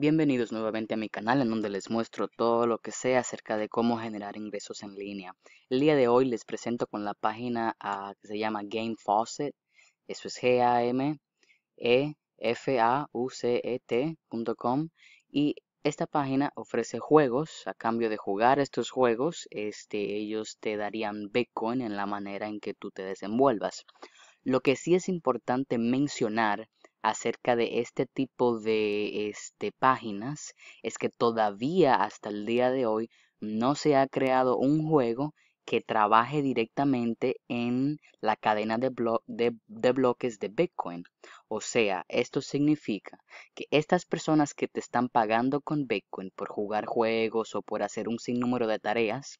Bienvenidos nuevamente a mi canal en donde les muestro todo lo que sea acerca de cómo generar ingresos en línea. El día de hoy les presento con la página ah, que se llama Game Faucet, eso es g a m e f a u c e tcom y esta página ofrece juegos, a cambio de jugar estos juegos, este, ellos te darían Bitcoin en la manera en que tú te desenvuelvas. Lo que sí es importante mencionar acerca de este tipo de este, páginas es que todavía hasta el día de hoy no se ha creado un juego que trabaje directamente en la cadena de, de, bloques de Bitcoin. O sea, esto significa que estas personas que te están pagando con Bitcoin por jugar juegos o por hacer un sinnúmero de tareas,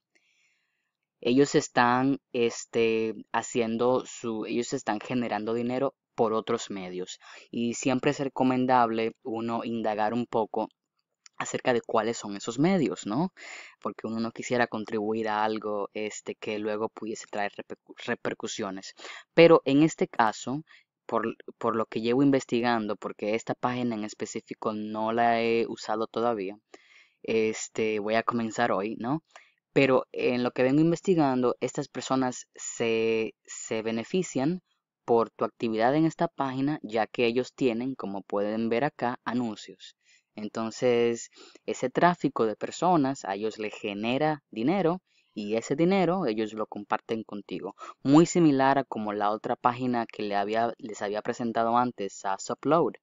ellos están este, haciendo su, ellos están generando dinero por otros medios. Y siempre es recomendable uno indagar un poco acerca de cuáles son esos medios, ¿no? Porque uno no quisiera contribuir a algo este, que luego pudiese traer repercusiones. Pero en este caso, por, por lo que llevo investigando, porque esta página en específico no la he usado todavía, este, voy a comenzar hoy, ¿no? Pero en lo que vengo investigando, estas personas se, se benefician por tu actividad en esta página, ya que ellos tienen, como pueden ver acá, anuncios. Entonces, ese tráfico de personas a ellos les genera dinero y ese dinero ellos lo comparten contigo. Muy similar a como la otra página que le había, les había presentado antes, a Upload,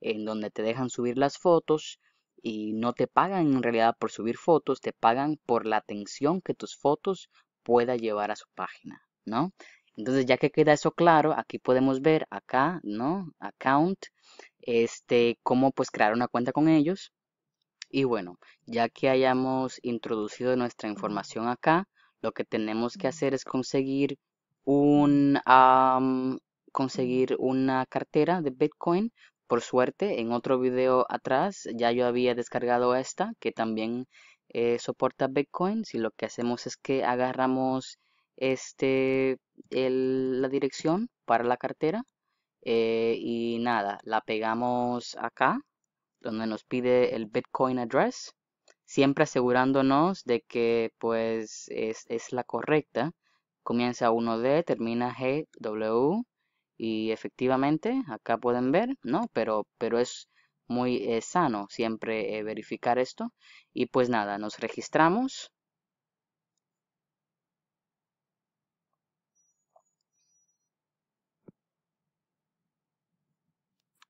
en donde te dejan subir las fotos y no te pagan en realidad por subir fotos, te pagan por la atención que tus fotos pueda llevar a su página, ¿no? Entonces, ya que queda eso claro, aquí podemos ver acá, ¿no? Account, este, cómo pues crear una cuenta con ellos. Y bueno, ya que hayamos introducido nuestra información acá, lo que tenemos que hacer es conseguir un conseguir una cartera de Bitcoin. Por suerte, en otro video atrás ya yo había descargado esta que también eh, soporta Bitcoin. Si lo que hacemos es que agarramos este la dirección para la cartera eh, y nada, la pegamos acá donde nos pide el Bitcoin address, siempre asegurándonos de que pues es, la correcta. Comienza 1D, termina GW y efectivamente acá pueden ver, ¿no? Pero, pero es muy sano siempre eh, verificar esto. Y pues nada, nos registramos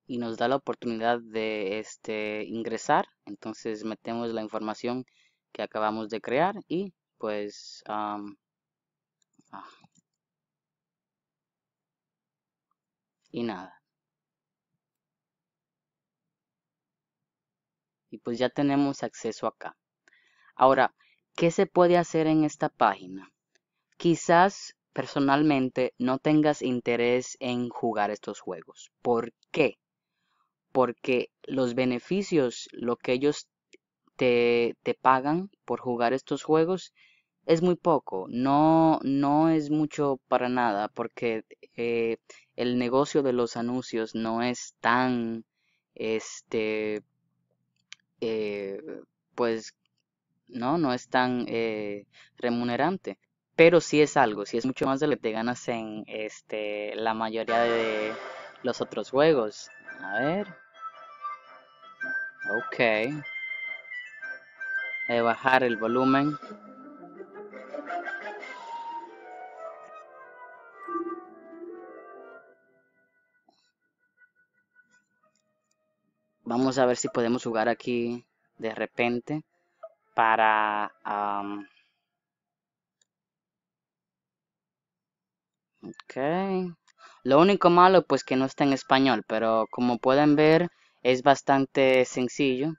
y nos da la oportunidad de este, ingresar. Entonces metemos la información que acabamos de crear y pues... Ah. Y nada. Y pues ya tenemos acceso acá. Ahora, ¿qué se puede hacer en esta página? Quizás personalmente no tengas interés en jugar estos juegos. ¿Por qué? porque los beneficios, lo que ellos te, pagan por jugar estos juegos, es muy poco, no, es mucho para nada, porque eh, el negocio de los anuncios no es tan, este, eh, pues, no, es tan eh, remunerante. Pero sí es algo, sí es mucho más de lo que te ganas en este, la mayoría de los otros juegos. A ver. Ok. Eh, bajar el volumen. Vamos a ver si podemos jugar aquí de repente para... ok. Lo único malo pues que no está en español, pero como pueden ver es bastante sencillo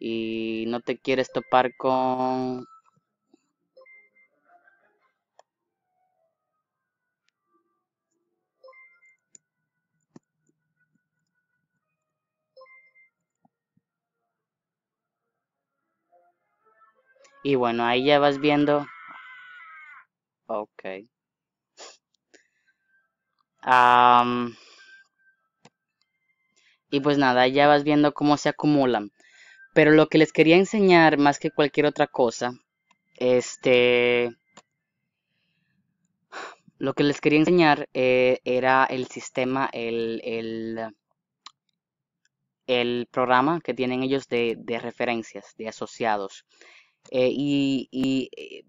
y no te quieres topar con Y bueno, ahí ya vas viendo. Ok. Y pues nada, ya vas viendo cómo se acumulan. Pero lo que les quería enseñar más que cualquier otra cosa, este... Lo que les quería enseñar eh, era el sistema, el, el, programa que tienen ellos de, referencias, de asociados. Eh, y, y, eh,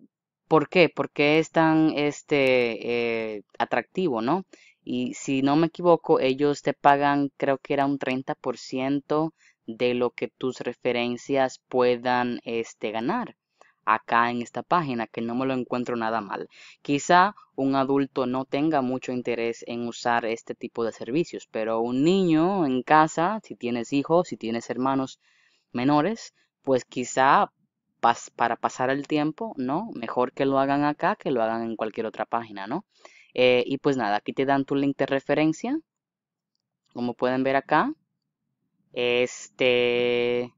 ¿por qué? ¿Por qué es tan este, atractivo, no? Y si no me equivoco, ellos te pagan, creo que era un 30% de lo que tus referencias puedan este, ganar acá en esta página, que no me lo encuentro nada mal. Quizá un adulto no tenga mucho interés en usar este tipo de servicios, pero un niño en casa, si tienes hijos, si tienes hermanos menores, pues quizá para pasar el tiempo, ¿no? Mejor que lo hagan acá que lo hagan en cualquier otra página, ¿no? Eh, y pues nada, aquí te dan tu link de referencia. Como pueden ver acá. Este.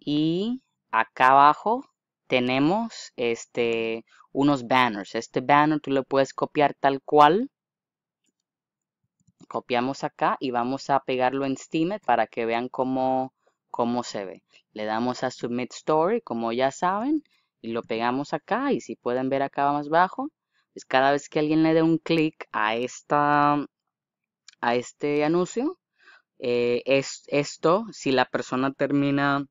Y acá abajo tenemos este, unos banners. Este banner tú lo puedes copiar tal cual. Copiamos acá y vamos a pegarlo en Steam para que vean cómo, cómo se ve. Le damos a Submit Story, como ya saben, y lo pegamos acá. Y si pueden ver acá más abajo, pues, cada vez que alguien le dé un clic a esta a este anuncio eh, es esto si la persona termina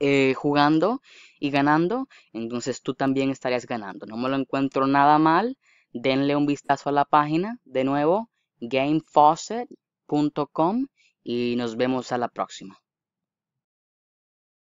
eh, jugando y ganando entonces tú también estarías ganando no me lo encuentro nada mal denle un vistazo a la página de nuevo gamefaucet.com y nos vemos a la próxima